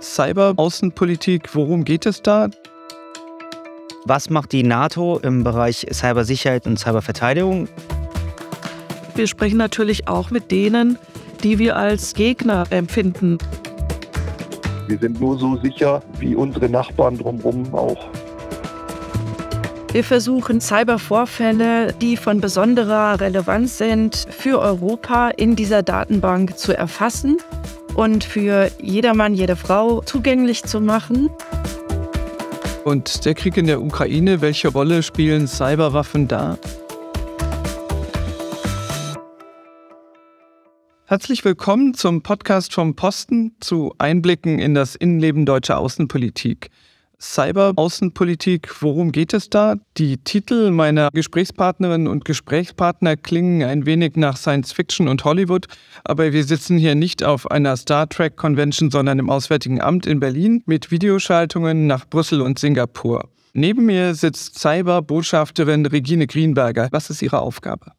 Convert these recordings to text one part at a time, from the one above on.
Cyber-Außenpolitik, worum geht es da? Was macht die NATO im Bereich Cybersicherheit und Cyberverteidigung? Wir sprechen natürlich auch mit denen, die wir als Gegner empfinden. Wir sind nur so sicher wie unsere Nachbarn drumherum auch. Wir versuchen Cybervorfälle, die von besonderer Relevanz sind, für Europa in dieser Datenbank zu erfassen und für jedermann, jede Frau zugänglich zu machen. Und der Krieg in der Ukraine, welche Rolle spielen Cyberwaffen da? Herzlich willkommen zum Podcast vom Posten zu Einblicken in das Innenleben deutscher Außenpolitik. Cyber-Außenpolitik, worum geht es da? Die Titel meiner Gesprächspartnerinnen und Gesprächspartner klingen ein wenig nach Science Fiction und Hollywood, aber wir sitzen hier nicht auf einer Star Trek Convention, sondern im Auswärtigen Amt in Berlin mit Videoschaltungen nach Brüssel und Singapur. Neben mir sitzt Cyber-Botschafterin Regine Greenberger. Was ist Ihre Aufgabe?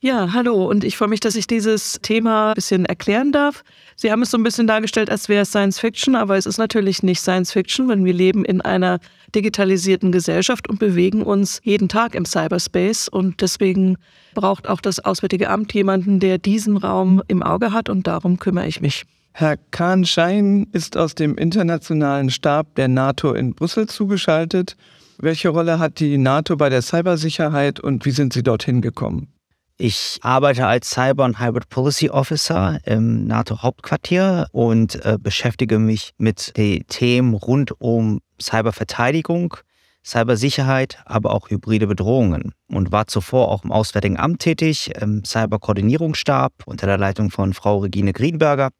Ja, hallo und ich freue mich, dass ich dieses Thema ein bisschen erklären darf. Sie haben es so ein bisschen dargestellt, als wäre es Science Fiction, aber es ist natürlich nicht Science Fiction, wenn wir leben in einer digitalisierten Gesellschaft und bewegen uns jeden Tag im Cyberspace und deswegen braucht auch das Auswärtige Amt jemanden, der diesen Raum im Auge hat und darum kümmere ich mich. Herr Kahn Schein ist aus dem internationalen Stab der NATO in Brüssel zugeschaltet. Welche Rolle hat die NATO bei der Cybersicherheit und wie sind Sie dorthin gekommen? Ich arbeite als Cyber- und Hybrid Policy Officer im NATO-Hauptquartier und äh, beschäftige mich mit den Themen rund um Cyberverteidigung, Cybersicherheit, aber auch hybride Bedrohungen und war zuvor auch im Auswärtigen Amt tätig, im Cyberkoordinierungsstab unter der Leitung von Frau Regine Greenberger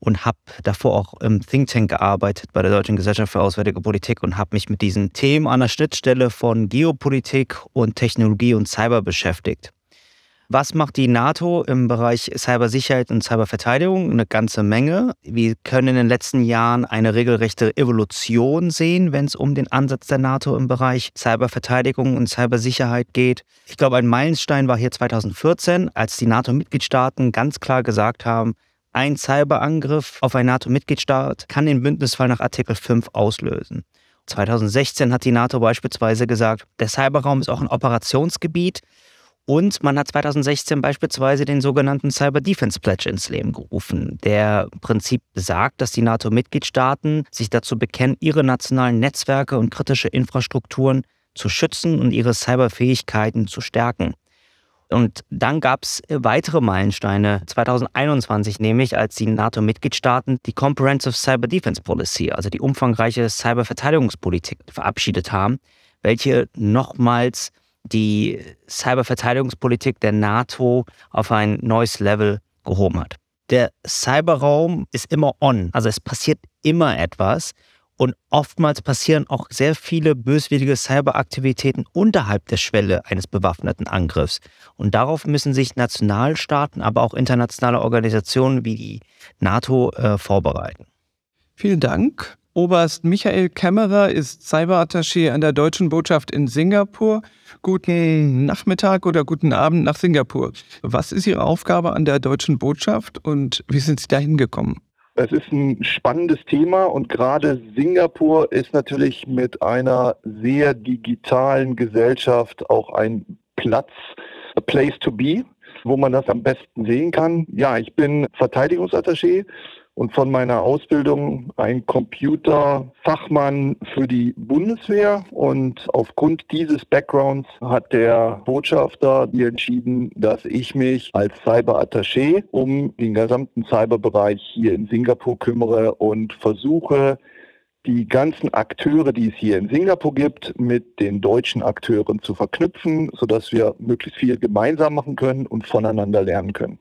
und habe davor auch im Think Tank gearbeitet bei der Deutschen Gesellschaft für Auswärtige Politik und habe mich mit diesen Themen an der Schnittstelle von Geopolitik und Technologie und Cyber beschäftigt. Was macht die NATO im Bereich Cybersicherheit und Cyberverteidigung? Eine ganze Menge. Wir können in den letzten Jahren eine regelrechte Evolution sehen, wenn es um den Ansatz der NATO im Bereich Cyberverteidigung und Cybersicherheit geht. Ich glaube, ein Meilenstein war hier 2014, als die NATO-Mitgliedstaaten ganz klar gesagt haben, ein Cyberangriff auf einen NATO-Mitgliedstaat kann den Bündnisfall nach Artikel 5 auslösen. 2016 hat die NATO beispielsweise gesagt, der Cyberraum ist auch ein Operationsgebiet, und man hat 2016 beispielsweise den sogenannten Cyber Defense Pledge ins Leben gerufen, der im Prinzip besagt, dass die NATO-Mitgliedstaaten sich dazu bekennen, ihre nationalen Netzwerke und kritische Infrastrukturen zu schützen und ihre Cyberfähigkeiten zu stärken. Und dann gab es äh, weitere Meilensteine. 2021 nämlich, als die NATO-Mitgliedstaaten die Comprehensive Cyber Defense Policy, also die umfangreiche Cyberverteidigungspolitik, verabschiedet haben, welche nochmals die Cyberverteidigungspolitik der NATO auf ein neues Level gehoben hat. Der Cyberraum ist immer on, also es passiert immer etwas und oftmals passieren auch sehr viele böswillige Cyberaktivitäten unterhalb der Schwelle eines bewaffneten Angriffs. Und darauf müssen sich Nationalstaaten, aber auch internationale Organisationen wie die NATO äh, vorbereiten. Vielen Dank. Oberst Michael Kämmerer ist Cyberattaché an der Deutschen Botschaft in Singapur. Guten Nachmittag oder guten Abend nach Singapur. Was ist Ihre Aufgabe an der Deutschen Botschaft und wie sind Sie da hingekommen? Es ist ein spannendes Thema und gerade Singapur ist natürlich mit einer sehr digitalen Gesellschaft auch ein Platz, a place to be, wo man das am besten sehen kann. Ja, ich bin Verteidigungsattaché und von meiner Ausbildung ein Computerfachmann für die Bundeswehr. Und aufgrund dieses Backgrounds hat der Botschafter mir entschieden, dass ich mich als Cyberattaché um den gesamten Cyberbereich hier in Singapur kümmere und versuche, die ganzen Akteure, die es hier in Singapur gibt, mit den deutschen Akteuren zu verknüpfen, sodass wir möglichst viel gemeinsam machen können und voneinander lernen können.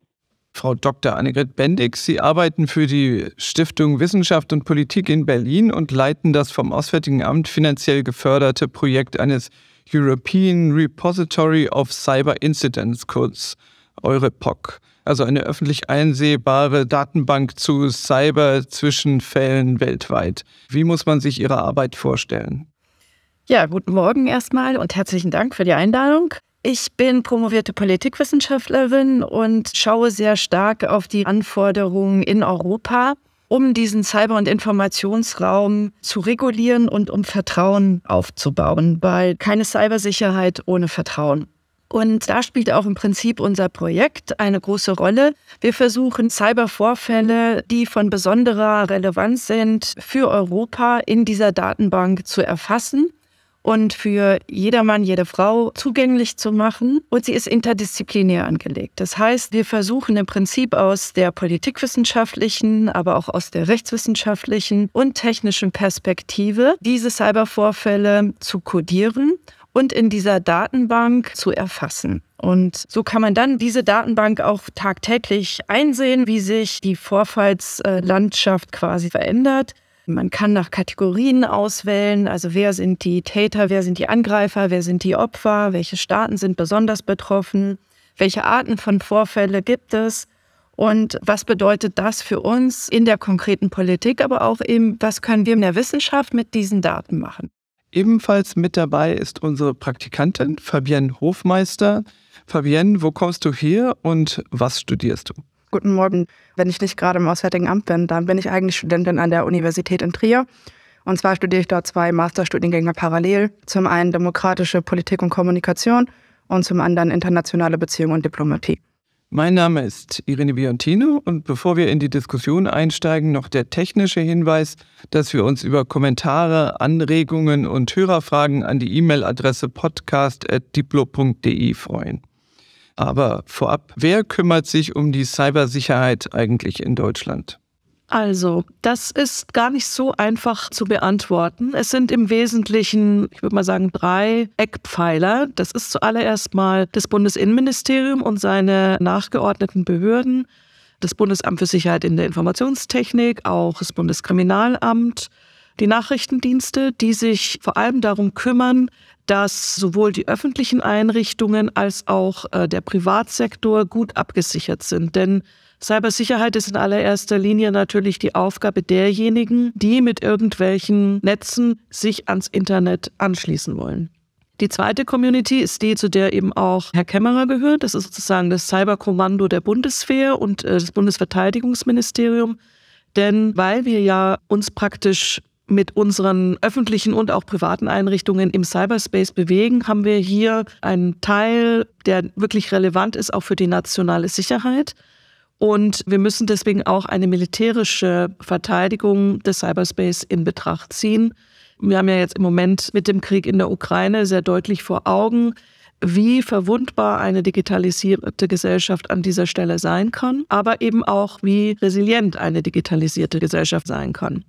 Frau Dr. Annegret Bendix. Sie arbeiten für die Stiftung Wissenschaft und Politik in Berlin und leiten das vom Auswärtigen Amt finanziell geförderte Projekt eines European Repository of Cyber Incidents, kurz EuRePOC, also eine öffentlich einsehbare Datenbank zu Cyber-Zwischenfällen weltweit. Wie muss man sich Ihre Arbeit vorstellen? Ja, guten Morgen erstmal und herzlichen Dank für die Einladung. Ich bin promovierte Politikwissenschaftlerin und schaue sehr stark auf die Anforderungen in Europa, um diesen Cyber- und Informationsraum zu regulieren und um Vertrauen aufzubauen, weil keine Cybersicherheit ohne Vertrauen. Und da spielt auch im Prinzip unser Projekt eine große Rolle. Wir versuchen Cybervorfälle, die von besonderer Relevanz sind für Europa, in dieser Datenbank zu erfassen und für jedermann, jede Frau zugänglich zu machen. Und sie ist interdisziplinär angelegt. Das heißt, wir versuchen im Prinzip aus der politikwissenschaftlichen, aber auch aus der rechtswissenschaftlichen und technischen Perspektive diese Cybervorfälle zu kodieren und in dieser Datenbank zu erfassen. Und so kann man dann diese Datenbank auch tagtäglich einsehen, wie sich die Vorfallslandschaft quasi verändert man kann nach Kategorien auswählen, also wer sind die Täter, wer sind die Angreifer, wer sind die Opfer, welche Staaten sind besonders betroffen, welche Arten von Vorfälle gibt es und was bedeutet das für uns in der konkreten Politik, aber auch eben, was können wir in der Wissenschaft mit diesen Daten machen. Ebenfalls mit dabei ist unsere Praktikantin Fabienne Hofmeister. Fabienne, wo kommst du her und was studierst du? Guten Morgen. Wenn ich nicht gerade im Auswärtigen Amt bin, dann bin ich eigentlich Studentin an der Universität in Trier. Und zwar studiere ich dort zwei Masterstudiengänge parallel. Zum einen demokratische Politik und Kommunikation und zum anderen internationale Beziehungen und Diplomatie. Mein Name ist Irene Biontino und bevor wir in die Diskussion einsteigen, noch der technische Hinweis, dass wir uns über Kommentare, Anregungen und Hörerfragen an die E-Mail-Adresse podcast.diplo.de freuen. Aber vorab, wer kümmert sich um die Cybersicherheit eigentlich in Deutschland? Also, das ist gar nicht so einfach zu beantworten. Es sind im Wesentlichen, ich würde mal sagen, drei Eckpfeiler. Das ist zuallererst mal das Bundesinnenministerium und seine nachgeordneten Behörden, das Bundesamt für Sicherheit in der Informationstechnik, auch das Bundeskriminalamt, die Nachrichtendienste, die sich vor allem darum kümmern, dass sowohl die öffentlichen Einrichtungen als auch äh, der Privatsektor gut abgesichert sind. Denn Cybersicherheit ist in allererster Linie natürlich die Aufgabe derjenigen, die mit irgendwelchen Netzen sich ans Internet anschließen wollen. Die zweite Community ist die, zu der eben auch Herr Kämmerer gehört. Das ist sozusagen das Cyberkommando der Bundeswehr und äh, das Bundesverteidigungsministerium. Denn weil wir ja uns praktisch mit unseren öffentlichen und auch privaten Einrichtungen im Cyberspace bewegen, haben wir hier einen Teil, der wirklich relevant ist, auch für die nationale Sicherheit. Und wir müssen deswegen auch eine militärische Verteidigung des Cyberspace in Betracht ziehen. Wir haben ja jetzt im Moment mit dem Krieg in der Ukraine sehr deutlich vor Augen, wie verwundbar eine digitalisierte Gesellschaft an dieser Stelle sein kann, aber eben auch, wie resilient eine digitalisierte Gesellschaft sein kann.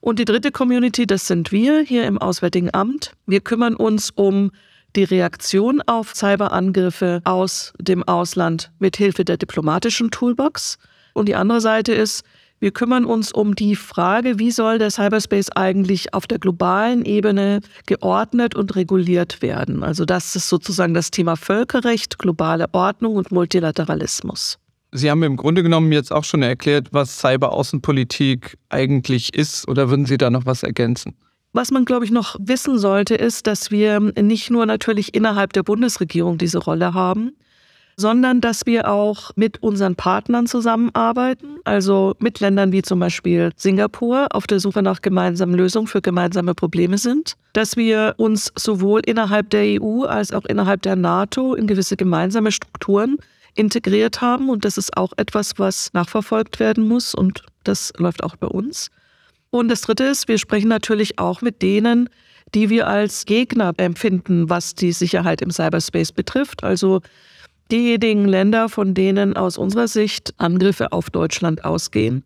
Und die dritte Community, das sind wir hier im Auswärtigen Amt. Wir kümmern uns um die Reaktion auf Cyberangriffe aus dem Ausland mit Hilfe der diplomatischen Toolbox. Und die andere Seite ist, wir kümmern uns um die Frage, wie soll der Cyberspace eigentlich auf der globalen Ebene geordnet und reguliert werden. Also das ist sozusagen das Thema Völkerrecht, globale Ordnung und Multilateralismus. Sie haben im Grunde genommen jetzt auch schon erklärt, was Cyberaußenpolitik eigentlich ist. Oder würden Sie da noch was ergänzen? Was man, glaube ich, noch wissen sollte, ist, dass wir nicht nur natürlich innerhalb der Bundesregierung diese Rolle haben, sondern dass wir auch mit unseren Partnern zusammenarbeiten, also mit Ländern wie zum Beispiel Singapur auf der Suche nach gemeinsamen Lösungen für gemeinsame Probleme sind, dass wir uns sowohl innerhalb der EU als auch innerhalb der NATO in gewisse gemeinsame Strukturen integriert haben. Und das ist auch etwas, was nachverfolgt werden muss. Und das läuft auch bei uns. Und das Dritte ist, wir sprechen natürlich auch mit denen, die wir als Gegner empfinden, was die Sicherheit im Cyberspace betrifft. Also diejenigen Länder, von denen aus unserer Sicht Angriffe auf Deutschland ausgehen.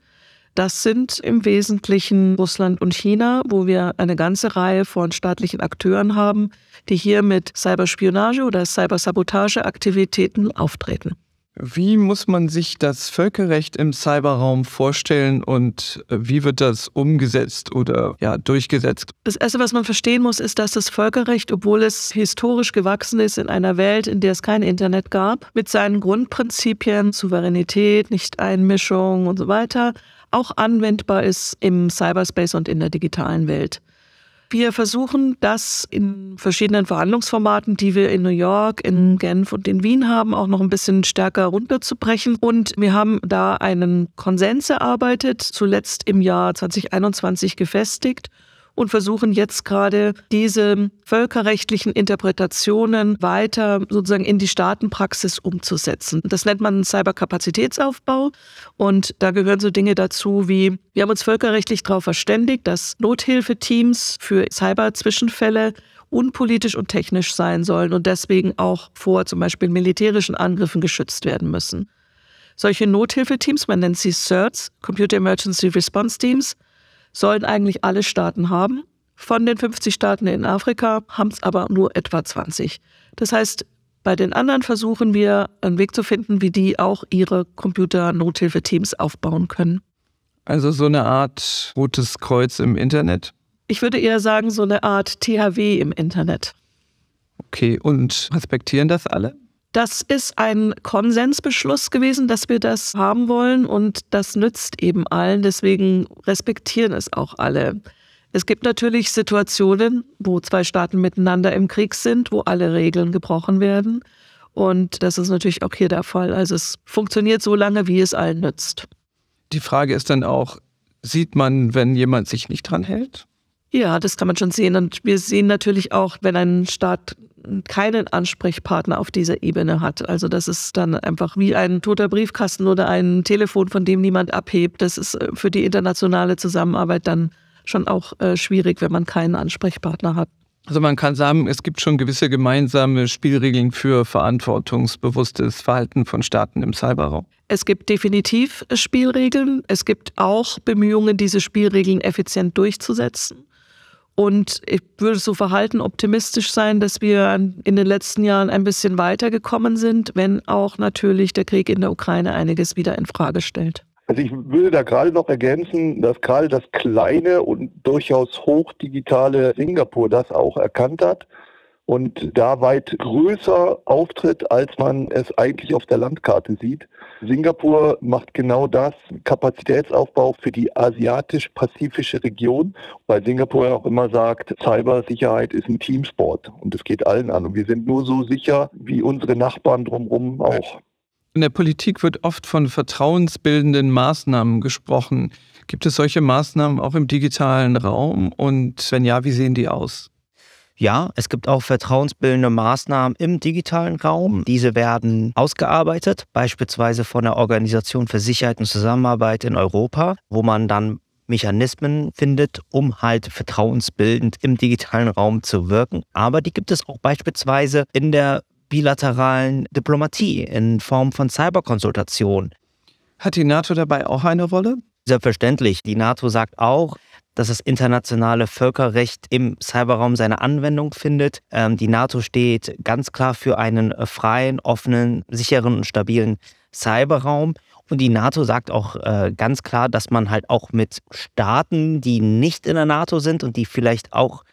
Das sind im Wesentlichen Russland und China, wo wir eine ganze Reihe von staatlichen Akteuren haben, die hier mit Cyberspionage oder Cybersabotageaktivitäten auftreten. Wie muss man sich das Völkerrecht im Cyberraum vorstellen und äh, wie wird das umgesetzt oder ja, durchgesetzt? Das Erste, was man verstehen muss, ist, dass das Völkerrecht, obwohl es historisch gewachsen ist in einer Welt, in der es kein Internet gab, mit seinen Grundprinzipien Souveränität, Nicht-Einmischung und so weiter, auch anwendbar ist im Cyberspace und in der digitalen Welt. Wir versuchen das in verschiedenen Verhandlungsformaten, die wir in New York, in mhm. Genf und in Wien haben, auch noch ein bisschen stärker runterzubrechen. Und wir haben da einen Konsens erarbeitet, zuletzt im Jahr 2021 gefestigt und versuchen jetzt gerade diese völkerrechtlichen Interpretationen weiter sozusagen in die Staatenpraxis umzusetzen. Das nennt man Cyberkapazitätsaufbau und da gehören so Dinge dazu wie, wir haben uns völkerrechtlich darauf verständigt, dass Nothilfeteams für Cyberzwischenfälle unpolitisch und technisch sein sollen und deswegen auch vor zum Beispiel militärischen Angriffen geschützt werden müssen. Solche Nothilfeteams, man nennt sie CERTs, Computer Emergency Response Teams, sollen eigentlich alle Staaten haben. Von den 50 Staaten in Afrika haben es aber nur etwa 20. Das heißt, bei den anderen versuchen wir einen Weg zu finden, wie die auch ihre Computer-Nothilfeteams aufbauen können. Also so eine Art rotes Kreuz im Internet? Ich würde eher sagen, so eine Art THW im Internet. Okay, und respektieren das alle? Das ist ein Konsensbeschluss gewesen, dass wir das haben wollen und das nützt eben allen. Deswegen respektieren es auch alle. Es gibt natürlich Situationen, wo zwei Staaten miteinander im Krieg sind, wo alle Regeln gebrochen werden. Und das ist natürlich auch hier der Fall. Also es funktioniert so lange, wie es allen nützt. Die Frage ist dann auch, sieht man, wenn jemand sich nicht dran hält? Ja, das kann man schon sehen. Und wir sehen natürlich auch, wenn ein Staat keinen Ansprechpartner auf dieser Ebene hat. Also das ist dann einfach wie ein toter Briefkasten oder ein Telefon, von dem niemand abhebt. Das ist äh, für die internationale Zusammenarbeit dann schon auch äh, schwierig, wenn man keinen Ansprechpartner hat. Also man kann sagen, es gibt schon gewisse gemeinsame Spielregeln für verantwortungsbewusstes Verhalten von Staaten im Cyberraum. Es gibt definitiv Spielregeln. Es gibt auch Bemühungen, diese Spielregeln effizient durchzusetzen. Und ich würde so verhalten optimistisch sein, dass wir in den letzten Jahren ein bisschen weitergekommen sind, wenn auch natürlich der Krieg in der Ukraine einiges wieder in Frage stellt. Also ich würde da gerade noch ergänzen, dass gerade das kleine und durchaus hochdigitale Singapur das auch erkannt hat und da weit größer auftritt, als man es eigentlich auf der Landkarte sieht. Singapur macht genau das, Kapazitätsaufbau für die asiatisch-pazifische Region, weil Singapur ja auch immer sagt, Cybersicherheit ist ein Teamsport und es geht allen an. Und wir sind nur so sicher wie unsere Nachbarn drumherum auch. In der Politik wird oft von vertrauensbildenden Maßnahmen gesprochen. Gibt es solche Maßnahmen auch im digitalen Raum? Und wenn ja, wie sehen die aus? Ja, es gibt auch vertrauensbildende Maßnahmen im digitalen Raum. Diese werden ausgearbeitet, beispielsweise von der Organisation für Sicherheit und Zusammenarbeit in Europa, wo man dann Mechanismen findet, um halt vertrauensbildend im digitalen Raum zu wirken. Aber die gibt es auch beispielsweise in der bilateralen Diplomatie in Form von Cyberkonsultationen. Hat die NATO dabei auch eine Rolle? Selbstverständlich. Die NATO sagt auch, dass das internationale Völkerrecht im Cyberraum seine Anwendung findet. Ähm, die NATO steht ganz klar für einen freien, offenen, sicheren und stabilen Cyberraum. Und die NATO sagt auch äh, ganz klar, dass man halt auch mit Staaten, die nicht in der NATO sind und die vielleicht auch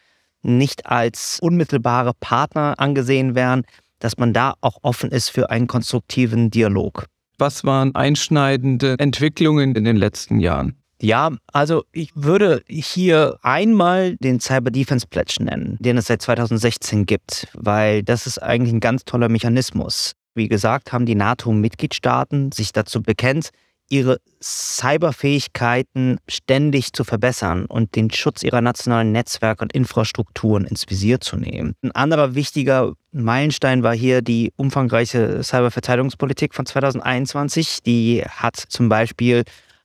nicht als unmittelbare Partner angesehen werden, dass man da auch offen ist für einen konstruktiven Dialog. Was waren einschneidende Entwicklungen in den letzten Jahren? Ja, also ich würde hier einmal den Cyber Defense Pledge nennen, den es seit 2016 gibt, weil das ist eigentlich ein ganz toller Mechanismus. Wie gesagt, haben die NATO-Mitgliedstaaten sich dazu bekennt, ihre Cyberfähigkeiten ständig zu verbessern und den Schutz ihrer nationalen Netzwerke und Infrastrukturen ins Visier zu nehmen. Ein anderer wichtiger Meilenstein war hier die umfangreiche Cyberverteidigungspolitik von 2021. Die hat zum Beispiel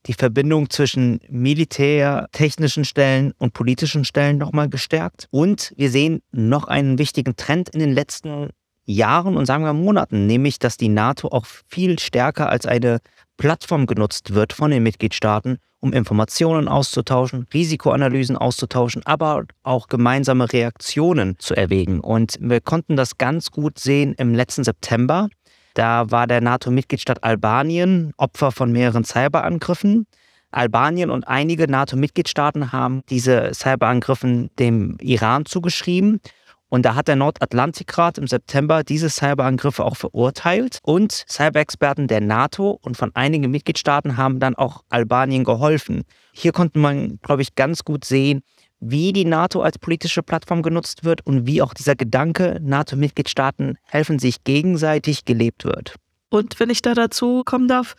die Verbindung zwischen Militär, technischen Stellen und politischen Stellen nochmal gestärkt. Und wir sehen noch einen wichtigen Trend in den letzten Jahren und sagen wir Monaten, nämlich dass die NATO auch viel stärker als eine Plattform genutzt wird von den Mitgliedstaaten, um Informationen auszutauschen, Risikoanalysen auszutauschen, aber auch gemeinsame Reaktionen zu erwägen. Und wir konnten das ganz gut sehen im letzten September, da war der NATO-Mitgliedstaat Albanien Opfer von mehreren Cyberangriffen. Albanien und einige NATO-Mitgliedstaaten haben diese Cyberangriffen dem Iran zugeschrieben. Und da hat der Nordatlantikrat im September diese Cyberangriffe auch verurteilt. Und Cyberexperten der NATO und von einigen Mitgliedstaaten haben dann auch Albanien geholfen. Hier konnte man, glaube ich, ganz gut sehen, wie die NATO als politische Plattform genutzt wird und wie auch dieser Gedanke, NATO-Mitgliedstaaten helfen sich gegenseitig, gelebt wird. Und wenn ich da dazu kommen darf,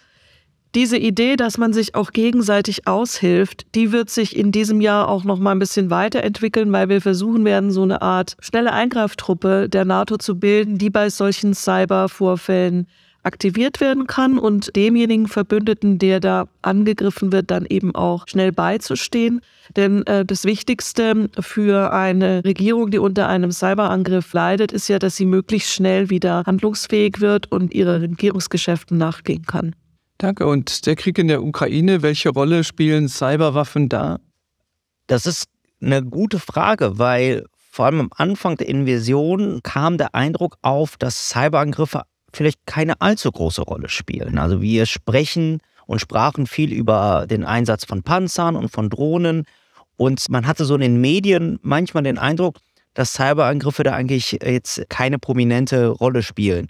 diese Idee, dass man sich auch gegenseitig aushilft, die wird sich in diesem Jahr auch noch mal ein bisschen weiterentwickeln, weil wir versuchen werden, so eine Art schnelle Eingreiftruppe der NATO zu bilden, die bei solchen Cybervorfällen aktiviert werden kann und demjenigen Verbündeten, der da angegriffen wird, dann eben auch schnell beizustehen. Denn äh, das Wichtigste für eine Regierung, die unter einem Cyberangriff leidet, ist ja, dass sie möglichst schnell wieder handlungsfähig wird und ihren Regierungsgeschäften nachgehen kann. Danke. Und der Krieg in der Ukraine, welche Rolle spielen Cyberwaffen da? Das ist eine gute Frage, weil vor allem am Anfang der Invasion kam der Eindruck auf, dass Cyberangriffe vielleicht keine allzu große Rolle spielen. Also wir sprechen und sprachen viel über den Einsatz von Panzern und von Drohnen. Und man hatte so in den Medien manchmal den Eindruck, dass Cyberangriffe da eigentlich jetzt keine prominente Rolle spielen.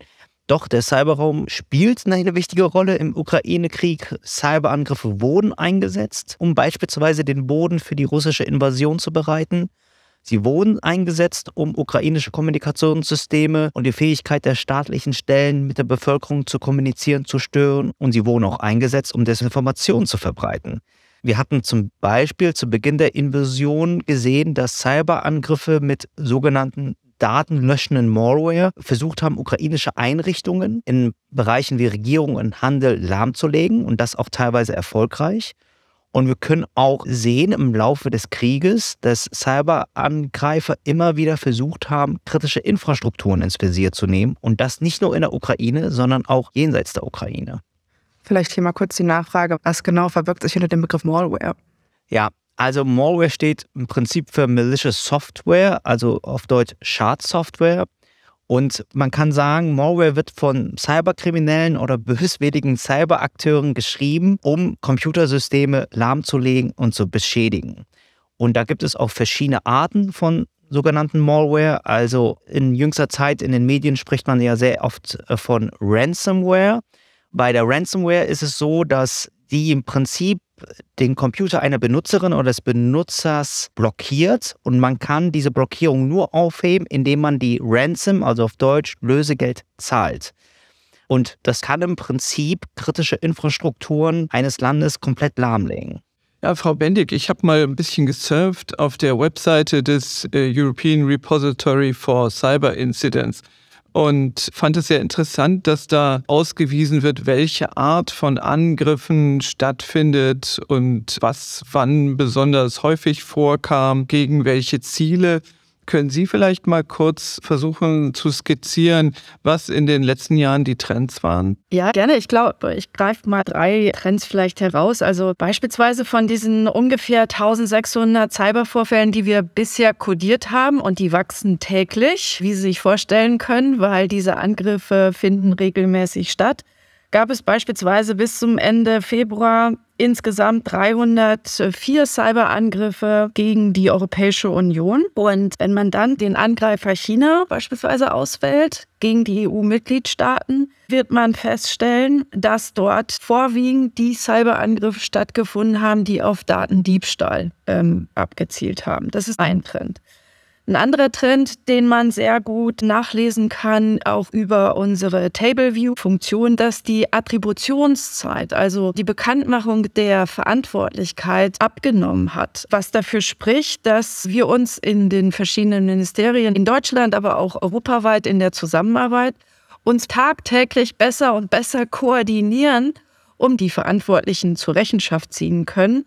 Doch der Cyberraum spielt eine wichtige Rolle im Ukraine-Krieg. Cyberangriffe wurden eingesetzt, um beispielsweise den Boden für die russische Invasion zu bereiten. Sie wurden eingesetzt, um ukrainische Kommunikationssysteme und die Fähigkeit der staatlichen Stellen mit der Bevölkerung zu kommunizieren zu stören und sie wurden auch eingesetzt, um Desinformation zu verbreiten. Wir hatten zum Beispiel zu Beginn der Invasion gesehen, dass Cyberangriffe mit sogenannten datenlöschenden Malware versucht haben, ukrainische Einrichtungen in Bereichen wie Regierung und Handel lahmzulegen und das auch teilweise erfolgreich. Und wir können auch sehen im Laufe des Krieges, dass Cyberangreifer immer wieder versucht haben, kritische Infrastrukturen ins Visier zu nehmen. Und das nicht nur in der Ukraine, sondern auch jenseits der Ukraine. Vielleicht hier mal kurz die Nachfrage, was genau verbirgt sich hinter dem Begriff Malware? Ja, also Malware steht im Prinzip für malicious Software, also auf Deutsch Schadsoftware. Und man kann sagen, Malware wird von Cyberkriminellen oder böswilligen Cyberakteuren geschrieben, um Computersysteme lahmzulegen und zu beschädigen. Und da gibt es auch verschiedene Arten von sogenannten Malware. Also in jüngster Zeit in den Medien spricht man ja sehr oft äh, von Ransomware. Bei der Ransomware ist es so, dass die im Prinzip den Computer einer Benutzerin oder des Benutzers blockiert und man kann diese Blockierung nur aufheben, indem man die Ransom, also auf Deutsch Lösegeld, zahlt. Und das kann im Prinzip kritische Infrastrukturen eines Landes komplett lahmlegen. Ja, Frau Bendig, ich habe mal ein bisschen gesurft auf der Webseite des äh, European Repository for Cyber Incidents und fand es sehr interessant, dass da ausgewiesen wird, welche Art von Angriffen stattfindet und was wann besonders häufig vorkam, gegen welche Ziele. Können Sie vielleicht mal kurz versuchen zu skizzieren, was in den letzten Jahren die Trends waren? Ja, gerne. Ich glaube, ich greife mal drei Trends vielleicht heraus. Also beispielsweise von diesen ungefähr 1600 Cybervorfällen, die wir bisher kodiert haben und die wachsen täglich, wie Sie sich vorstellen können, weil diese Angriffe finden regelmäßig statt gab es beispielsweise bis zum Ende Februar insgesamt 304 Cyberangriffe gegen die Europäische Union. Und wenn man dann den Angreifer China beispielsweise auswählt, gegen die EU-Mitgliedstaaten, wird man feststellen, dass dort vorwiegend die Cyberangriffe stattgefunden haben, die auf Datendiebstahl ähm, abgezielt haben. Das ist ein Trend. Ein anderer Trend, den man sehr gut nachlesen kann, auch über unsere Tableview-Funktion, dass die Attributionszeit, also die Bekanntmachung der Verantwortlichkeit, abgenommen hat. Was dafür spricht, dass wir uns in den verschiedenen Ministerien in Deutschland, aber auch europaweit in der Zusammenarbeit uns tagtäglich besser und besser koordinieren, um die Verantwortlichen zur Rechenschaft ziehen können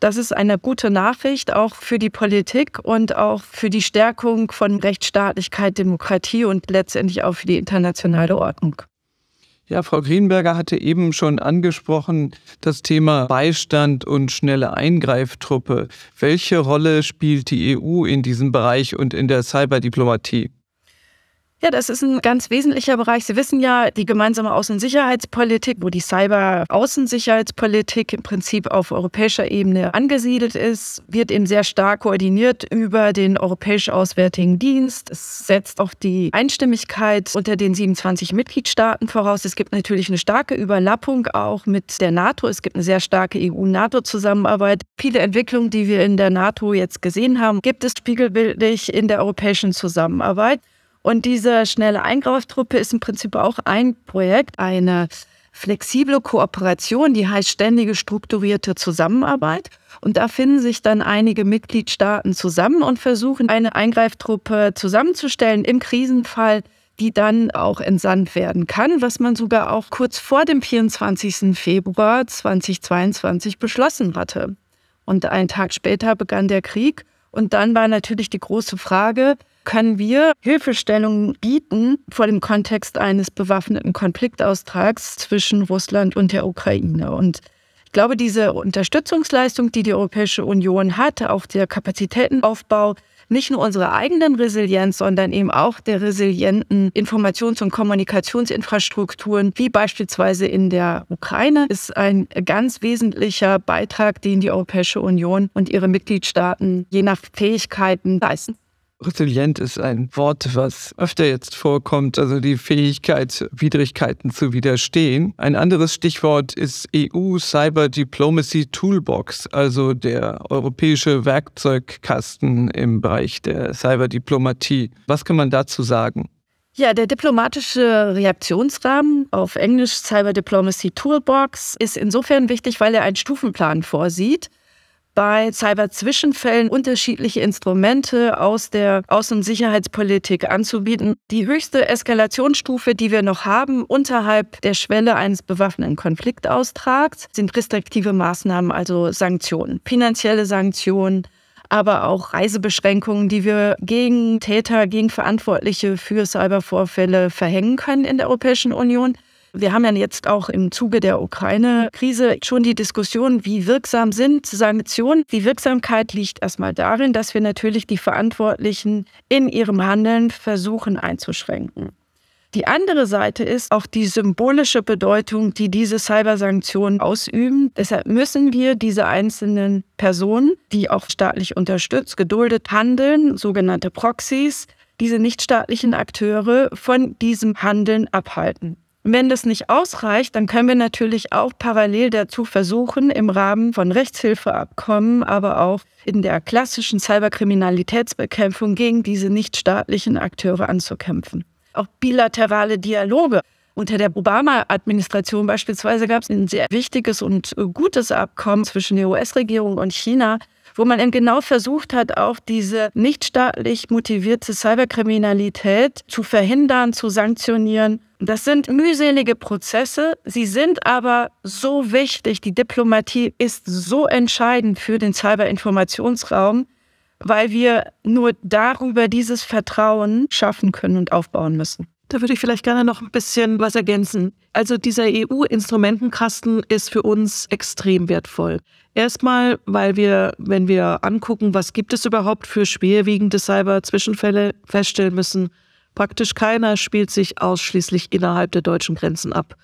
das ist eine gute Nachricht auch für die Politik und auch für die Stärkung von Rechtsstaatlichkeit, Demokratie und letztendlich auch für die internationale Ordnung. Ja, Frau Greenberger hatte eben schon angesprochen das Thema Beistand und schnelle Eingreiftruppe. Welche Rolle spielt die EU in diesem Bereich und in der Cyberdiplomatie? Ja, das ist ein ganz wesentlicher Bereich. Sie wissen ja, die gemeinsame Außensicherheitspolitik, wo die Cyber-Außensicherheitspolitik im Prinzip auf europäischer Ebene angesiedelt ist, wird eben sehr stark koordiniert über den Europäischen Auswärtigen Dienst. Es setzt auch die Einstimmigkeit unter den 27 Mitgliedstaaten voraus. Es gibt natürlich eine starke Überlappung auch mit der NATO. Es gibt eine sehr starke EU-NATO-Zusammenarbeit. Viele Entwicklungen, die wir in der NATO jetzt gesehen haben, gibt es spiegelbildlich in der europäischen Zusammenarbeit. Und diese schnelle Eingreiftruppe ist im Prinzip auch ein Projekt, eine flexible Kooperation, die heißt ständige strukturierte Zusammenarbeit. Und da finden sich dann einige Mitgliedstaaten zusammen und versuchen, eine Eingreiftruppe zusammenzustellen im Krisenfall, die dann auch entsandt werden kann, was man sogar auch kurz vor dem 24. Februar 2022 beschlossen hatte. Und einen Tag später begann der Krieg. Und dann war natürlich die große Frage, können wir Hilfestellungen bieten vor dem Kontext eines bewaffneten Konfliktaustrags zwischen Russland und der Ukraine. Und ich glaube, diese Unterstützungsleistung, die die Europäische Union hat, auf der Kapazitätenaufbau, nicht nur unserer eigenen Resilienz, sondern eben auch der resilienten Informations- und Kommunikationsinfrastrukturen, wie beispielsweise in der Ukraine, ist ein ganz wesentlicher Beitrag, den die Europäische Union und ihre Mitgliedstaaten je nach Fähigkeiten leisten. Resilient ist ein Wort, was öfter jetzt vorkommt, also die Fähigkeit, Widrigkeiten zu widerstehen. Ein anderes Stichwort ist EU Cyber Diplomacy Toolbox, also der europäische Werkzeugkasten im Bereich der Cyberdiplomatie. Was kann man dazu sagen? Ja, der diplomatische Reaktionsrahmen, auf Englisch Cyber Diplomacy Toolbox, ist insofern wichtig, weil er einen Stufenplan vorsieht bei Cyber-Zwischenfällen unterschiedliche Instrumente aus der Außen- und Sicherheitspolitik anzubieten. Die höchste Eskalationsstufe, die wir noch haben, unterhalb der Schwelle eines bewaffneten Konfliktaustrags, sind restriktive Maßnahmen, also Sanktionen, finanzielle Sanktionen, aber auch Reisebeschränkungen, die wir gegen Täter, gegen Verantwortliche für Cybervorfälle verhängen können in der Europäischen Union. Wir haben ja jetzt auch im Zuge der Ukraine-Krise schon die Diskussion, wie wirksam sind Sanktionen. Die Wirksamkeit liegt erstmal darin, dass wir natürlich die Verantwortlichen in ihrem Handeln versuchen einzuschränken. Die andere Seite ist auch die symbolische Bedeutung, die diese Cybersanktionen ausüben. Deshalb müssen wir diese einzelnen Personen, die auch staatlich unterstützt, geduldet handeln, sogenannte Proxys, diese nichtstaatlichen Akteure von diesem Handeln abhalten. Und wenn das nicht ausreicht, dann können wir natürlich auch parallel dazu versuchen, im Rahmen von Rechtshilfeabkommen, aber auch in der klassischen Cyberkriminalitätsbekämpfung gegen diese nichtstaatlichen Akteure anzukämpfen. Auch bilaterale Dialoge. Unter der Obama-Administration beispielsweise gab es ein sehr wichtiges und gutes Abkommen zwischen der US-Regierung und China, wo man eben genau versucht hat, auch diese nicht staatlich motivierte Cyberkriminalität zu verhindern, zu sanktionieren. Das sind mühselige Prozesse, sie sind aber so wichtig. Die Diplomatie ist so entscheidend für den Cyberinformationsraum, weil wir nur darüber dieses Vertrauen schaffen können und aufbauen müssen. Da würde ich vielleicht gerne noch ein bisschen was ergänzen. Also dieser EU-Instrumentenkasten ist für uns extrem wertvoll. Erstmal, weil wir, wenn wir angucken, was gibt es überhaupt für schwerwiegende Cyber-Zwischenfälle, feststellen müssen, praktisch keiner spielt sich ausschließlich innerhalb der deutschen Grenzen ab.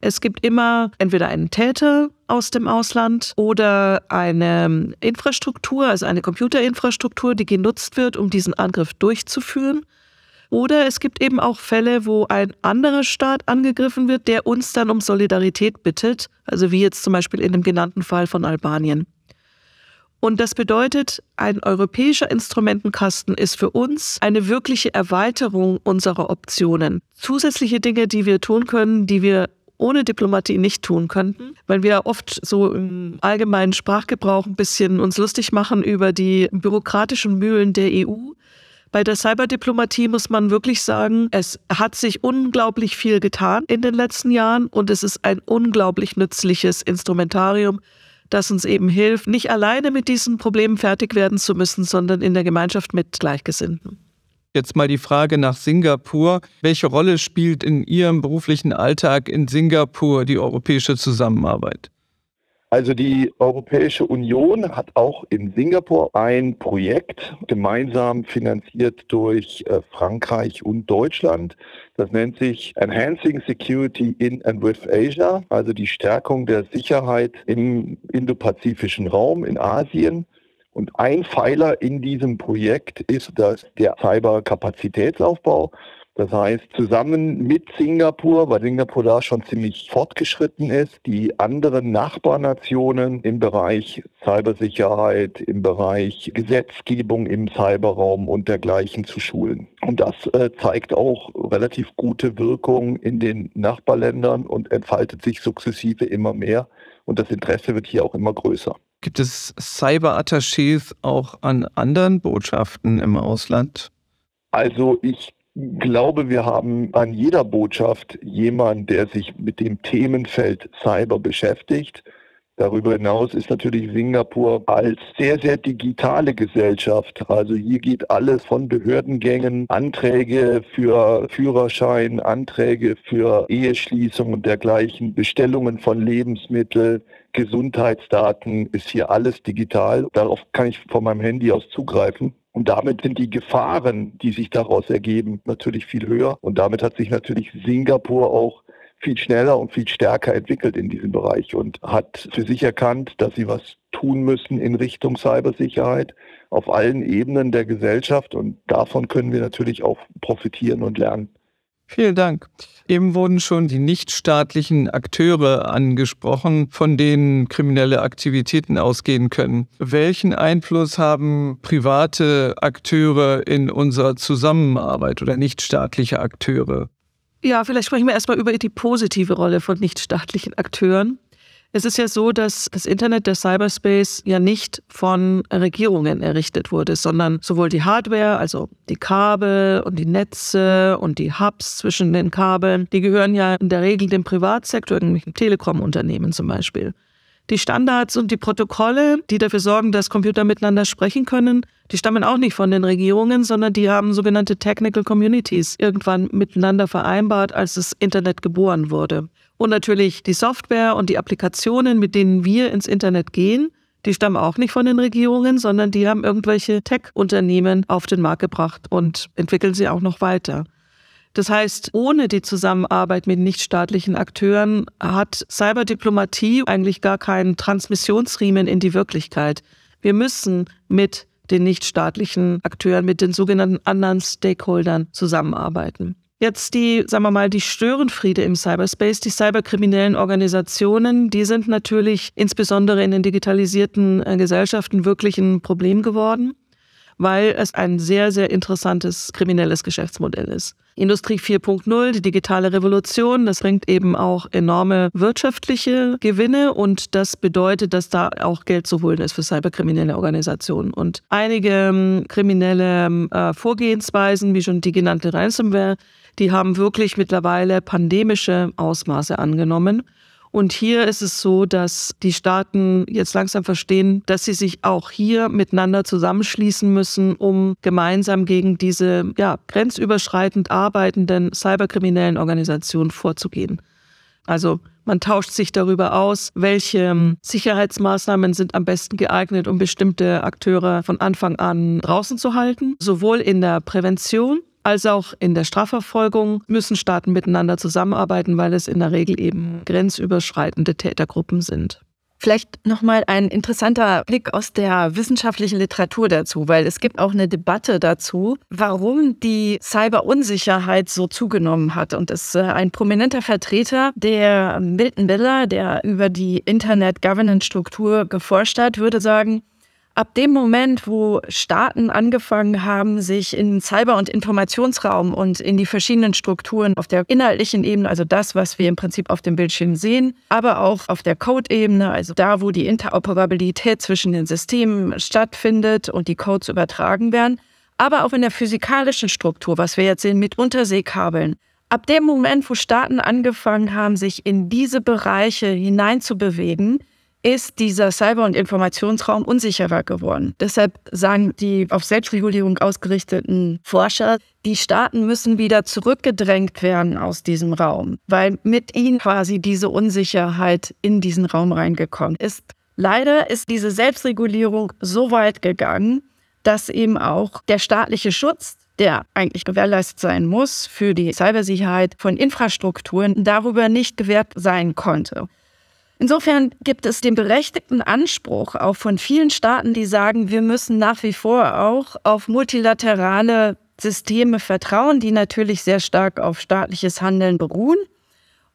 Es gibt immer entweder einen Täter aus dem Ausland oder eine Infrastruktur, also eine Computerinfrastruktur, die genutzt wird, um diesen Angriff durchzuführen. Oder es gibt eben auch Fälle, wo ein anderer Staat angegriffen wird, der uns dann um Solidarität bittet, also wie jetzt zum Beispiel in dem genannten Fall von Albanien. Und das bedeutet, ein europäischer Instrumentenkasten ist für uns eine wirkliche Erweiterung unserer Optionen. Zusätzliche Dinge, die wir tun können, die wir ohne Diplomatie nicht tun könnten, weil wir oft so im allgemeinen Sprachgebrauch ein bisschen uns lustig machen über die bürokratischen Mühlen der EU. Bei der Cyberdiplomatie muss man wirklich sagen, es hat sich unglaublich viel getan in den letzten Jahren und es ist ein unglaublich nützliches Instrumentarium, das uns eben hilft, nicht alleine mit diesen Problemen fertig werden zu müssen, sondern in der Gemeinschaft mit Gleichgesinnten. Jetzt mal die Frage nach Singapur. Welche Rolle spielt in Ihrem beruflichen Alltag in Singapur die europäische Zusammenarbeit? Also die Europäische Union hat auch in Singapur ein Projekt gemeinsam finanziert durch äh, Frankreich und Deutschland. Das nennt sich Enhancing Security in and with Asia, also die Stärkung der Sicherheit im indopazifischen Raum in Asien. Und ein Pfeiler in diesem Projekt ist das der Cyberkapazitätsaufbau. Das heißt, zusammen mit Singapur, weil Singapur da schon ziemlich fortgeschritten ist, die anderen Nachbarnationen im Bereich Cybersicherheit, im Bereich Gesetzgebung im Cyberraum und dergleichen zu schulen. Und das äh, zeigt auch relativ gute Wirkung in den Nachbarländern und entfaltet sich sukzessive immer mehr. Und das Interesse wird hier auch immer größer. Gibt es Cyber-Attachés auch an anderen Botschaften im Ausland? Also ich glaube, wir haben an jeder Botschaft jemanden, der sich mit dem Themenfeld Cyber beschäftigt. Darüber hinaus ist natürlich Singapur als sehr, sehr digitale Gesellschaft. Also hier geht alles von Behördengängen, Anträge für Führerschein, Anträge für Eheschließung und dergleichen, Bestellungen von Lebensmitteln, Gesundheitsdaten, ist hier alles digital. Darauf kann ich von meinem Handy aus zugreifen. Und damit sind die Gefahren, die sich daraus ergeben, natürlich viel höher. Und damit hat sich natürlich Singapur auch viel schneller und viel stärker entwickelt in diesem Bereich und hat für sich erkannt, dass sie was tun müssen in Richtung Cybersicherheit auf allen Ebenen der Gesellschaft. Und davon können wir natürlich auch profitieren und lernen. Vielen Dank. Eben wurden schon die nichtstaatlichen Akteure angesprochen, von denen kriminelle Aktivitäten ausgehen können. Welchen Einfluss haben private Akteure in unserer Zusammenarbeit oder nichtstaatliche Akteure? Ja, vielleicht sprechen wir erstmal über die positive Rolle von nichtstaatlichen Akteuren. Es ist ja so, dass das Internet der Cyberspace ja nicht von Regierungen errichtet wurde, sondern sowohl die Hardware, also die Kabel und die Netze und die Hubs zwischen den Kabeln, die gehören ja in der Regel dem Privatsektor, irgendwelchen Telekom-Unternehmen zum Beispiel. Die Standards und die Protokolle, die dafür sorgen, dass Computer miteinander sprechen können, die stammen auch nicht von den Regierungen, sondern die haben sogenannte Technical Communities irgendwann miteinander vereinbart, als das Internet geboren wurde. Und natürlich die Software und die Applikationen, mit denen wir ins Internet gehen, die stammen auch nicht von den Regierungen, sondern die haben irgendwelche Tech-Unternehmen auf den Markt gebracht und entwickeln sie auch noch weiter. Das heißt, ohne die Zusammenarbeit mit nichtstaatlichen Akteuren hat Cyberdiplomatie eigentlich gar keinen Transmissionsriemen in die Wirklichkeit. Wir müssen mit den nichtstaatlichen Akteuren, mit den sogenannten anderen Stakeholdern zusammenarbeiten jetzt die, sagen wir mal, die Störenfriede im Cyberspace, die cyberkriminellen Organisationen, die sind natürlich insbesondere in den digitalisierten äh, Gesellschaften wirklich ein Problem geworden, weil es ein sehr, sehr interessantes kriminelles Geschäftsmodell ist. Industrie 4.0, die digitale Revolution, das bringt eben auch enorme wirtschaftliche Gewinne und das bedeutet, dass da auch Geld zu holen ist für cyberkriminelle Organisationen. Und einige ähm, kriminelle ähm, äh, Vorgehensweisen, wie schon die genannte Ransomware, die haben wirklich mittlerweile pandemische Ausmaße angenommen. Und hier ist es so, dass die Staaten jetzt langsam verstehen, dass sie sich auch hier miteinander zusammenschließen müssen, um gemeinsam gegen diese ja, grenzüberschreitend arbeitenden cyberkriminellen Organisationen vorzugehen. Also man tauscht sich darüber aus, welche ähm, Sicherheitsmaßnahmen sind am besten geeignet, um bestimmte Akteure von Anfang an draußen zu halten, sowohl in der Prävention als auch in der Strafverfolgung müssen Staaten miteinander zusammenarbeiten, weil es in der Regel eben grenzüberschreitende Tätergruppen sind. Vielleicht nochmal ein interessanter Blick aus der wissenschaftlichen Literatur dazu, weil es gibt auch eine Debatte dazu, warum die Cyberunsicherheit so zugenommen hat. Und es äh, ein prominenter Vertreter, der Milton Miller, der über die Internet-Governance-Struktur geforscht hat, würde sagen, ab dem Moment, wo Staaten angefangen haben, sich in Cyber- und Informationsraum und in die verschiedenen Strukturen auf der inhaltlichen Ebene, also das, was wir im Prinzip auf dem Bildschirm sehen, aber auch auf der Code-Ebene, also da, wo die Interoperabilität zwischen den Systemen stattfindet und die Codes übertragen werden, aber auch in der physikalischen Struktur, was wir jetzt sehen mit Unterseekabeln. Ab dem Moment, wo Staaten angefangen haben, sich in diese Bereiche hineinzubewegen, ist dieser Cyber- und Informationsraum unsicherer geworden. Deshalb sagen die auf Selbstregulierung ausgerichteten Forscher, die Staaten müssen wieder zurückgedrängt werden aus diesem Raum, weil mit ihnen quasi diese Unsicherheit in diesen Raum reingekommen ist. Leider ist diese Selbstregulierung so weit gegangen, dass eben auch der staatliche Schutz der eigentlich gewährleistet sein muss für die Cybersicherheit von Infrastrukturen, darüber nicht gewährt sein konnte. Insofern gibt es den berechtigten Anspruch auch von vielen Staaten, die sagen, wir müssen nach wie vor auch auf multilaterale Systeme vertrauen, die natürlich sehr stark auf staatliches Handeln beruhen,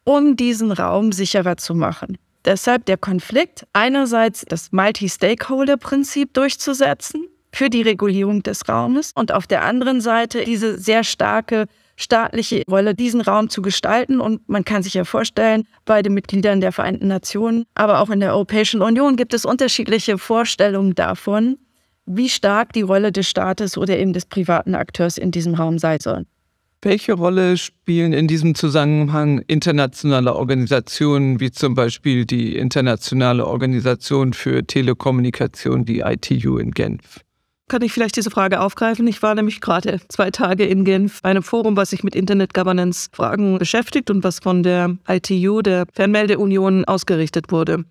um diesen Raum sicherer zu machen. Deshalb der Konflikt, einerseits das Multi-Stakeholder-Prinzip durchzusetzen für die Regulierung des Raumes und auf der anderen Seite diese sehr starke staatliche Rolle, diesen Raum zu gestalten. Und man kann sich ja vorstellen, bei den Mitgliedern der Vereinten Nationen, aber auch in der Europäischen Union gibt es unterschiedliche Vorstellungen davon, wie stark die Rolle des Staates oder eben des privaten Akteurs in diesem Raum sein soll. Welche Rolle spielen in diesem Zusammenhang internationale Organisationen wie zum Beispiel die Internationale Organisation für Telekommunikation, die ITU in Genf? kann ich vielleicht diese Frage aufgreifen. Ich war nämlich gerade zwei Tage in Genf bei einem Forum, was sich mit Internet Governance Fragen beschäftigt und was von der ITU, der Fernmeldeunion, ausgerichtet wurde.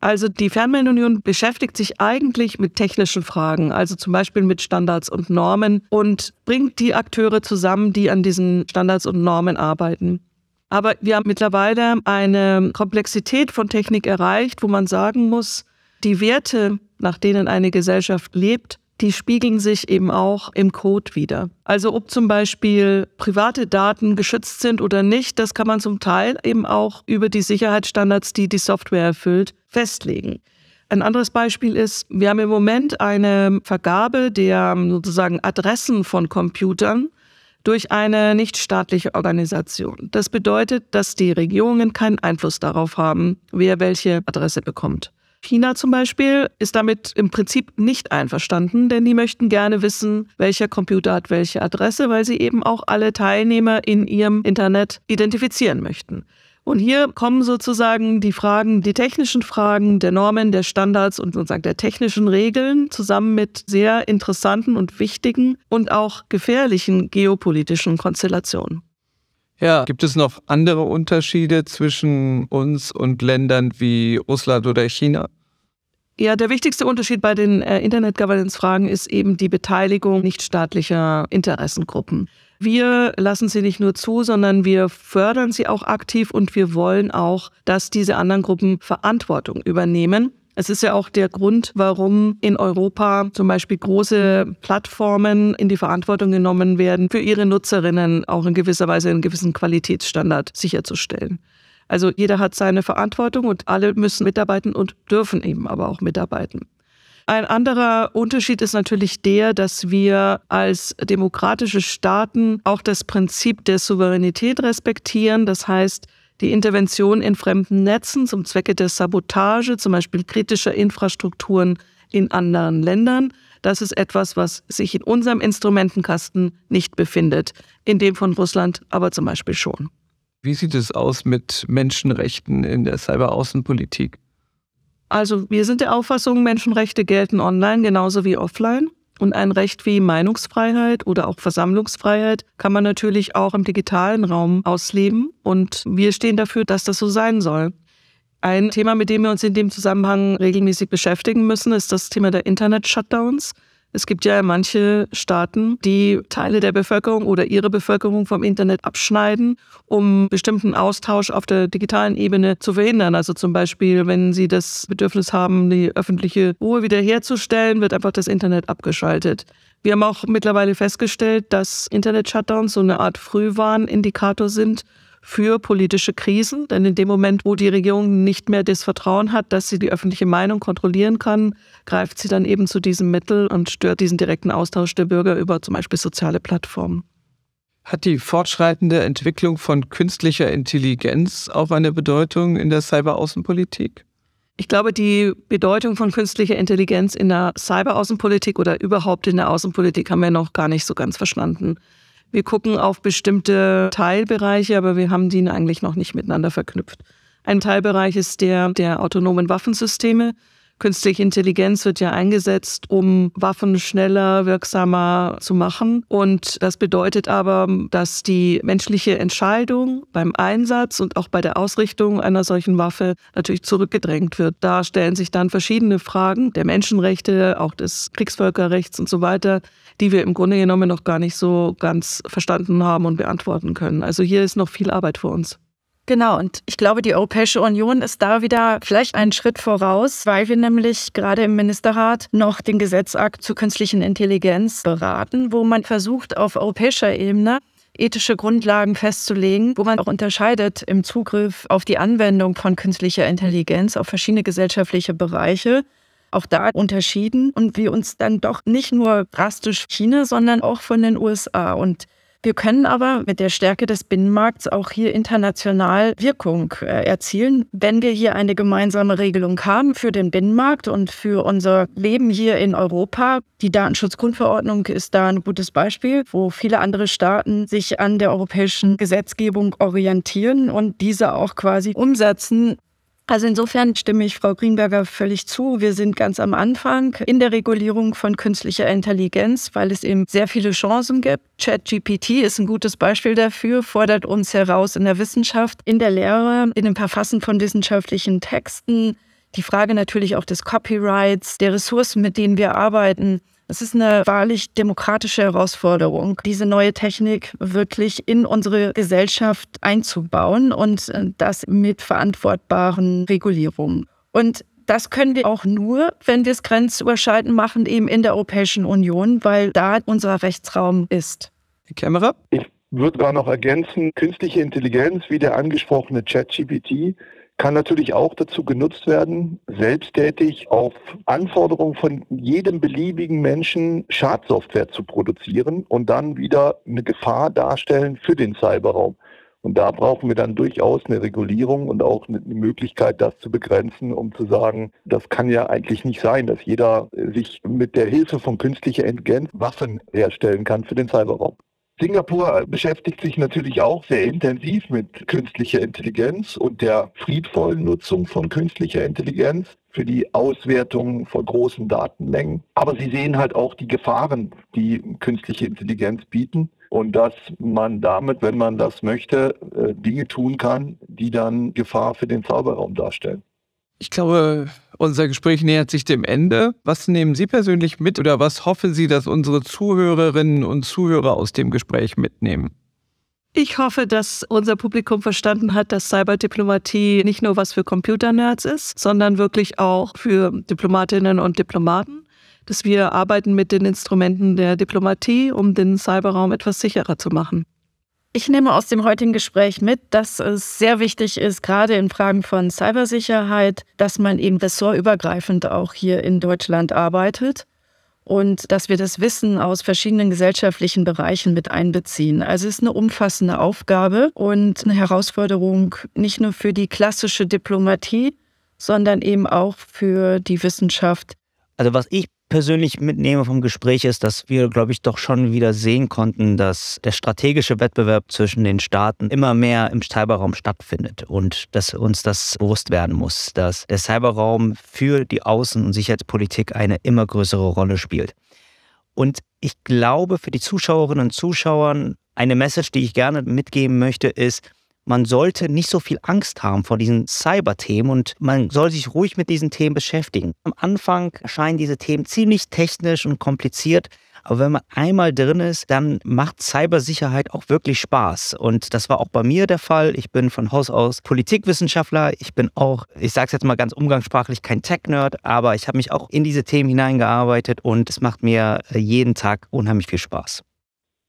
Also die Fernmeldeunion beschäftigt sich eigentlich mit technischen Fragen, also zum Beispiel mit Standards und Normen und bringt die Akteure zusammen, die an diesen Standards und Normen arbeiten. Aber wir haben mittlerweile eine Komplexität von Technik erreicht, wo man sagen muss, die Werte, nach denen eine Gesellschaft lebt, die spiegeln sich eben auch im Code wieder. Also ob zum Beispiel private Daten geschützt sind oder nicht, das kann man zum Teil eben auch über die Sicherheitsstandards, die die Software erfüllt, festlegen. Ein anderes Beispiel ist, wir haben im Moment eine Vergabe der sozusagen Adressen von Computern durch eine nichtstaatliche Organisation. Das bedeutet, dass die Regierungen keinen Einfluss darauf haben, wer welche Adresse bekommt. China zum Beispiel ist damit im Prinzip nicht einverstanden, denn die möchten gerne wissen, welcher Computer hat welche Adresse, weil sie eben auch alle Teilnehmer in ihrem Internet identifizieren möchten. Und hier kommen sozusagen die Fragen, die technischen Fragen der Normen, der Standards und sozusagen der technischen Regeln zusammen mit sehr interessanten und wichtigen und auch gefährlichen geopolitischen Konstellationen. Ja, gibt es noch andere Unterschiede zwischen uns und Ländern wie Russland oder China? Ja, der wichtigste Unterschied bei den äh, Internet-Governance-Fragen ist eben die Beteiligung nichtstaatlicher Interessengruppen. Wir lassen sie nicht nur zu, sondern wir fördern sie auch aktiv und wir wollen auch, dass diese anderen Gruppen Verantwortung übernehmen. Es ist ja auch der Grund, warum in Europa zum Beispiel große Plattformen in die Verantwortung genommen werden, für ihre Nutzerinnen auch in gewisser Weise einen gewissen Qualitätsstandard sicherzustellen. Also jeder hat seine Verantwortung und alle müssen mitarbeiten und dürfen eben aber auch mitarbeiten. Ein anderer Unterschied ist natürlich der, dass wir als demokratische Staaten auch das Prinzip der Souveränität respektieren. Das heißt, die Intervention in fremden Netzen zum Zwecke der Sabotage, zum Beispiel kritischer Infrastrukturen in anderen Ländern, das ist etwas, was sich in unserem Instrumentenkasten nicht befindet, in dem von Russland aber zum Beispiel schon. Wie sieht es aus mit Menschenrechten in der Cyberaußenpolitik? Also wir sind der Auffassung, Menschenrechte gelten online genauso wie offline. Und ein Recht wie Meinungsfreiheit oder auch Versammlungsfreiheit kann man natürlich auch im digitalen Raum ausleben. Und wir stehen dafür, dass das so sein soll. Ein Thema, mit dem wir uns in dem Zusammenhang regelmäßig beschäftigen müssen, ist das Thema der Internet-Shutdowns. Es gibt ja manche Staaten, die Teile der Bevölkerung oder ihre Bevölkerung vom Internet abschneiden, um bestimmten Austausch auf der digitalen Ebene zu verhindern. Also zum Beispiel, wenn sie das Bedürfnis haben, die öffentliche Ruhe wiederherzustellen, wird einfach das Internet abgeschaltet. Wir haben auch mittlerweile festgestellt, dass Internet-Shutdowns so eine Art Frühwarnindikator sind für politische Krisen. Denn in dem Moment, wo die Regierung nicht mehr das Vertrauen hat, dass sie die öffentliche Meinung kontrollieren kann, greift sie dann eben zu diesem Mittel und stört diesen direkten Austausch der Bürger über zum Beispiel soziale Plattformen. Hat die fortschreitende Entwicklung von künstlicher Intelligenz auch eine Bedeutung in der Cyberaußenpolitik? Ich glaube, die Bedeutung von künstlicher Intelligenz in der Cyberaußenpolitik oder überhaupt in der Außenpolitik haben wir noch gar nicht so ganz verstanden. Wir gucken auf bestimmte Teilbereiche, aber wir haben die eigentlich noch nicht miteinander verknüpft. Ein Teilbereich ist der der autonomen Waffensysteme. Künstliche Intelligenz wird ja eingesetzt, um Waffen schneller, wirksamer zu machen. Und das bedeutet aber, dass die menschliche Entscheidung beim Einsatz und auch bei der Ausrichtung einer solchen Waffe natürlich zurückgedrängt wird. Da stellen sich dann verschiedene Fragen der Menschenrechte, auch des Kriegsvölkerrechts und so weiter, die wir im Grunde genommen noch gar nicht so ganz verstanden haben und beantworten können. Also hier ist noch viel Arbeit vor uns. Genau, und ich glaube, die Europäische Union ist da wieder vielleicht einen Schritt voraus, weil wir nämlich gerade im Ministerrat noch den Gesetzakt zur künstlichen Intelligenz beraten, wo man versucht, auf europäischer Ebene ethische Grundlagen festzulegen, wo man auch unterscheidet im Zugriff auf die Anwendung von künstlicher Intelligenz auf verschiedene gesellschaftliche Bereiche auch da unterschieden und wir uns dann doch nicht nur drastisch China, sondern auch von den USA. Und wir können aber mit der Stärke des Binnenmarkts auch hier international Wirkung äh, erzielen, wenn wir hier eine gemeinsame Regelung haben für den Binnenmarkt und für unser Leben hier in Europa. Die Datenschutzgrundverordnung ist da ein gutes Beispiel, wo viele andere Staaten sich an der europäischen Gesetzgebung orientieren und diese auch quasi umsetzen also insofern stimme ich Frau Greenberger völlig zu. Wir sind ganz am Anfang in der Regulierung von künstlicher Intelligenz, weil es eben sehr viele Chancen gibt. ChatGPT ist ein gutes Beispiel dafür, fordert uns heraus in der Wissenschaft, in der Lehre, in dem Verfassen von wissenschaftlichen Texten. Die Frage natürlich auch des Copyrights, der Ressourcen, mit denen wir arbeiten. Es ist eine wahrlich demokratische Herausforderung, diese neue Technik wirklich in unsere Gesellschaft einzubauen und äh, das mit verantwortbaren Regulierungen. Und das können wir auch nur, wenn wir es grenzüberschreitend machen, eben in der Europäischen Union, weil da unser Rechtsraum ist. Die Kamera? Ich würde da noch ergänzen, künstliche Intelligenz, wie der angesprochene ChatGPT, kann natürlich auch dazu genutzt werden, selbsttätig auf Anforderung von jedem beliebigen Menschen Schadsoftware zu produzieren und dann wieder eine Gefahr darstellen für den Cyberraum. Und da brauchen wir dann durchaus eine Regulierung und auch eine Möglichkeit, das zu begrenzen, um zu sagen, das kann ja eigentlich nicht sein, dass jeder sich mit der Hilfe von künstlicher Intelligenz Waffen herstellen kann für den Cyberraum. Singapur beschäftigt sich natürlich auch sehr intensiv mit künstlicher Intelligenz und der friedvollen Nutzung von künstlicher Intelligenz für die Auswertung von großen Datenmengen. Aber sie sehen halt auch die Gefahren, die künstliche Intelligenz bieten und dass man damit, wenn man das möchte, äh, Dinge tun kann, die dann Gefahr für den Zauberraum darstellen. Ich glaube, unser Gespräch nähert sich dem Ende. Was nehmen Sie persönlich mit oder was hoffen Sie, dass unsere Zuhörerinnen und Zuhörer aus dem Gespräch mitnehmen? Ich hoffe, dass unser Publikum verstanden hat, dass Cyberdiplomatie nicht nur was für Computernerds ist, sondern wirklich auch für Diplomatinnen und Diplomaten, dass wir arbeiten mit den Instrumenten der Diplomatie, um den Cyberraum etwas sicherer zu machen. Ich nehme aus dem heutigen Gespräch mit, dass es sehr wichtig ist, gerade in Fragen von Cybersicherheit, dass man eben ressortübergreifend auch hier in Deutschland arbeitet und dass wir das Wissen aus verschiedenen gesellschaftlichen Bereichen mit einbeziehen. Also es ist eine umfassende Aufgabe und eine Herausforderung nicht nur für die klassische Diplomatie, sondern eben auch für die Wissenschaft. Also was ich persönlich mitnehme vom Gespräch ist, dass wir, glaube ich, doch schon wieder sehen konnten, dass der strategische Wettbewerb zwischen den Staaten immer mehr im Cyberraum stattfindet und dass uns das bewusst werden muss, dass der Cyberraum für die Außen- und Sicherheitspolitik eine immer größere Rolle spielt. Und ich glaube, für die Zuschauerinnen und Zuschauer eine Message, die ich gerne mitgeben möchte, ist, man sollte nicht so viel Angst haben vor diesen Cyber-Themen und man soll sich ruhig mit diesen Themen beschäftigen. Am Anfang erscheinen diese Themen ziemlich technisch und kompliziert, aber wenn man einmal drin ist, dann macht Cybersicherheit auch wirklich Spaß. Und das war auch bei mir der Fall. Ich bin von Haus aus Politikwissenschaftler. Ich bin auch, ich sage es jetzt mal ganz umgangssprachlich, kein Tech-Nerd, aber ich habe mich auch in diese Themen hineingearbeitet und es macht mir äh, jeden Tag unheimlich viel Spaß.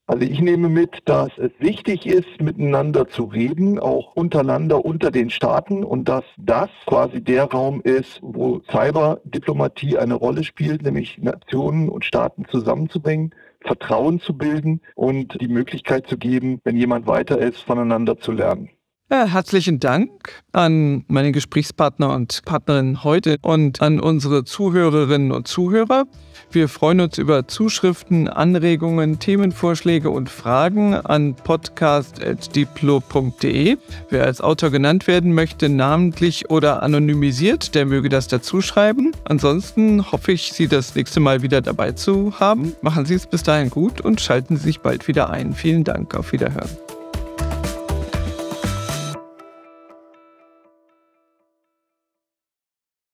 Also ich nehme mit, dass es wichtig ist, miteinander zu reden, auch untereinander unter den Staaten und dass das quasi der Raum ist, wo Cyberdiplomatie eine Rolle spielt, nämlich Nationen und Staaten zusammenzubringen, Vertrauen zu bilden und die Möglichkeit zu geben, wenn jemand weiter ist, voneinander zu lernen. Ja, herzlichen Dank an meine Gesprächspartner und Partnerinnen heute und an unsere Zuhörerinnen und Zuhörer. Wir freuen uns über Zuschriften, Anregungen, Themenvorschläge und Fragen an podcast.diplo.de. Wer als Autor genannt werden möchte, namentlich oder anonymisiert, der möge das dazuschreiben. Ansonsten hoffe ich, Sie das nächste Mal wieder dabei zu haben. Machen Sie es bis dahin gut und schalten Sie sich bald wieder ein. Vielen Dank, auf Wiederhören.